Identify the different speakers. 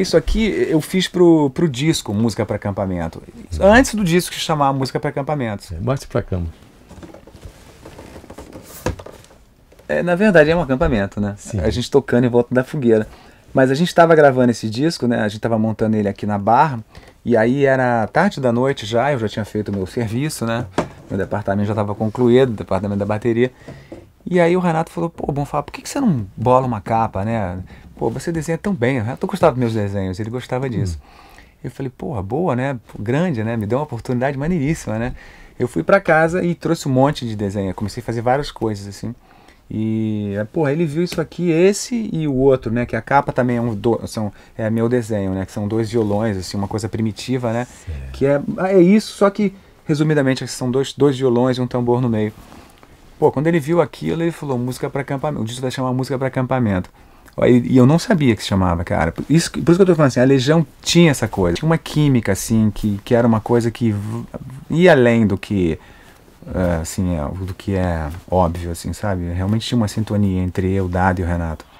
Speaker 1: Isso aqui eu fiz pro, pro disco Música para Acampamento.
Speaker 2: Antes do disco chamar Música para Acampamento. É, bate para cama. É, na verdade é um acampamento, né? Sim. A gente tocando em volta da fogueira. Mas a gente estava gravando esse disco, né? A gente estava montando ele aqui na barra. E aí era tarde da noite já, eu já tinha feito o meu serviço, né? Meu departamento já estava concluído, o departamento da bateria. E aí o Renato falou, pô, falar por que, que você não bola uma capa, né? pô, você desenha tão bem, eu tô gostando dos meus desenhos, ele gostava hum. disso. Eu falei, porra, boa, né? Grande, né? Me deu uma oportunidade maneiríssima, né? Eu fui para casa e trouxe um monte de desenho, comecei a fazer várias coisas assim. E, eh, porra, ele viu isso aqui, esse e o outro, né? Que a capa também é um do, são, é meu desenho, né? Que são dois violões, assim, uma coisa primitiva, né? Certo. Que é, ah, é isso, só que, resumidamente, assim, são dois, dois violões e um tambor no meio. Pô, quando ele viu aquilo, ele falou música para acampamento. O disco vai chamar música para acampamento. E eu não sabia que se chamava, cara. Isso, por isso que eu tô falando assim, a Legião tinha essa coisa. Tinha uma química, assim, que, que era uma coisa que ia além do que, eh, assim, é, do que é óbvio, assim, sabe? Realmente tinha uma sintonia entre eu, Dado e o Renato.